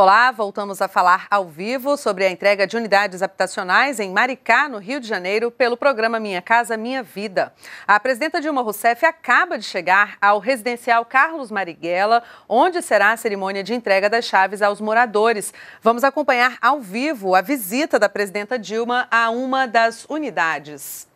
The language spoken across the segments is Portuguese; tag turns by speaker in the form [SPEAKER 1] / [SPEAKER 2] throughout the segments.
[SPEAKER 1] Olá, voltamos a falar ao vivo sobre a entrega de unidades habitacionais em Maricá, no Rio de Janeiro, pelo programa Minha Casa Minha Vida. A presidenta Dilma Rousseff acaba de chegar ao residencial Carlos Marighella, onde será a cerimônia de entrega das chaves aos moradores. Vamos acompanhar ao vivo a visita da presidenta Dilma a uma das unidades.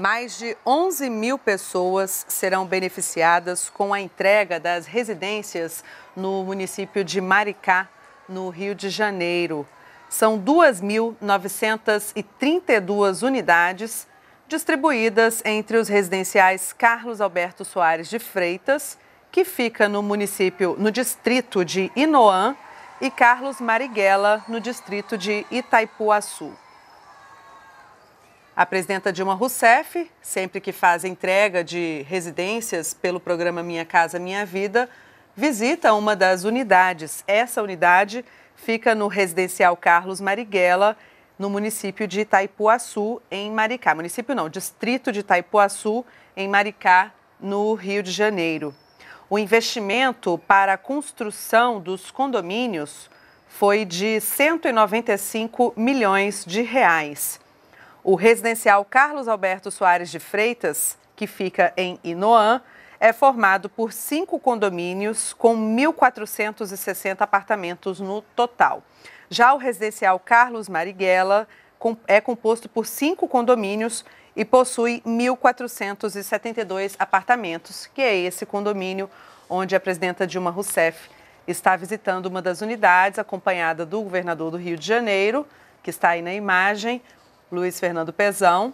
[SPEAKER 1] mais de 11 mil pessoas serão beneficiadas com a entrega das residências no município de Maricá, no Rio de Janeiro. São 2.932 unidades distribuídas entre os residenciais Carlos Alberto Soares de Freitas, que fica no município, no distrito de Inoã, e Carlos Marighella, no distrito de Itaipuaçu. A presidenta Dilma Rousseff, sempre que faz entrega de residências pelo programa Minha Casa Minha Vida, visita uma das unidades. Essa unidade fica no residencial Carlos Marighella, no município de Itaipuaçu, em Maricá. Município não, distrito de Itaipuaçu, em Maricá, no Rio de Janeiro. O investimento para a construção dos condomínios foi de 195 milhões de reais. O residencial Carlos Alberto Soares de Freitas, que fica em Inoã, é formado por cinco condomínios com 1.460 apartamentos no total. Já o residencial Carlos Marighella é composto por cinco condomínios e possui 1.472 apartamentos, que é esse condomínio onde a presidenta Dilma Rousseff está visitando uma das unidades, acompanhada do governador do Rio de Janeiro, que está aí na imagem, Luiz Fernando Pezão,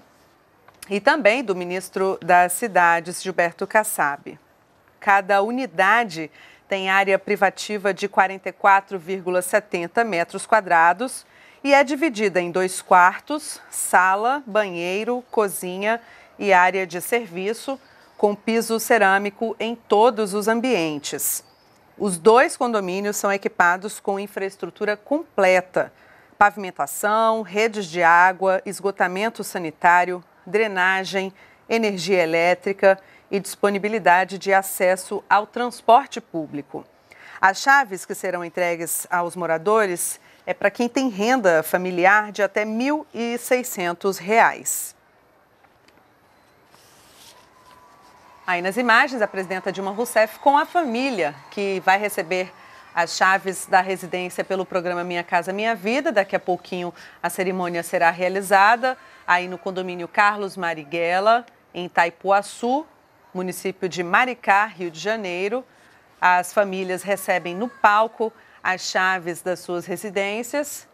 [SPEAKER 1] e também do ministro das Cidades, Gilberto Kassab. Cada unidade tem área privativa de 44,70 metros quadrados e é dividida em dois quartos, sala, banheiro, cozinha e área de serviço, com piso cerâmico em todos os ambientes. Os dois condomínios são equipados com infraestrutura completa, pavimentação, redes de água, esgotamento sanitário, drenagem, energia elétrica e disponibilidade de acesso ao transporte público. As chaves que serão entregues aos moradores é para quem tem renda familiar de até R$ 1.600. Aí nas imagens, a presidenta Dilma Rousseff com a família, que vai receber as chaves da residência pelo programa Minha Casa Minha Vida. Daqui a pouquinho a cerimônia será realizada aí no condomínio Carlos Marighella, em Taipuaçu, município de Maricá, Rio de Janeiro. As famílias recebem no palco as chaves das suas residências.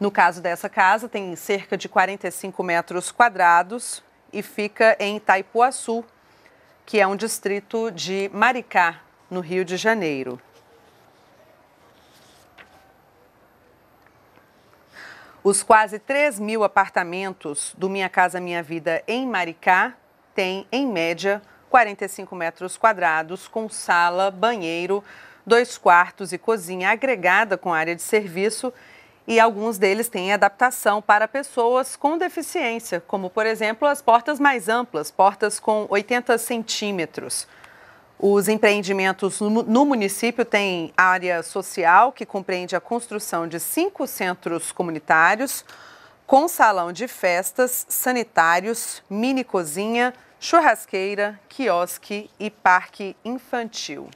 [SPEAKER 1] No caso dessa casa, tem cerca de 45 metros quadrados e fica em Taipuaçu, que é um distrito de Maricá, no Rio de Janeiro. Os quase 3 mil apartamentos do Minha Casa Minha Vida em Maricá têm, em média, 45 metros quadrados, com sala, banheiro, dois quartos e cozinha agregada com área de serviço. E alguns deles têm adaptação para pessoas com deficiência, como, por exemplo, as portas mais amplas, portas com 80 centímetros. Os empreendimentos no município têm área social, que compreende a construção de cinco centros comunitários, com salão de festas, sanitários, mini cozinha, churrasqueira, quiosque e parque infantil.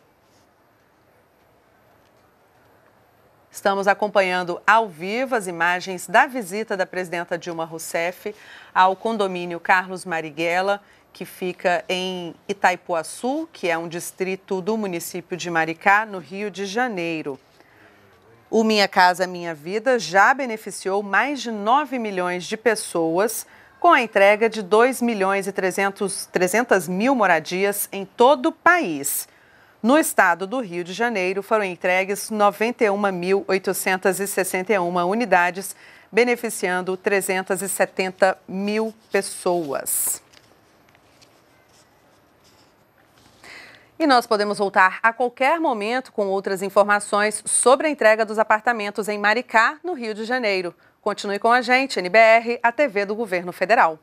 [SPEAKER 1] Estamos acompanhando ao vivo as imagens da visita da presidenta Dilma Rousseff ao condomínio Carlos Marighella, que fica em Itaipuaçu, que é um distrito do município de Maricá, no Rio de Janeiro. O Minha Casa Minha Vida já beneficiou mais de 9 milhões de pessoas com a entrega de 2 milhões e 300, 300 mil moradias em todo o país. No estado do Rio de Janeiro, foram entregues 91.861 unidades, beneficiando 370 mil pessoas. E nós podemos voltar a qualquer momento com outras informações sobre a entrega dos apartamentos em Maricá, no Rio de Janeiro. Continue com a gente, NBR, a TV do Governo Federal.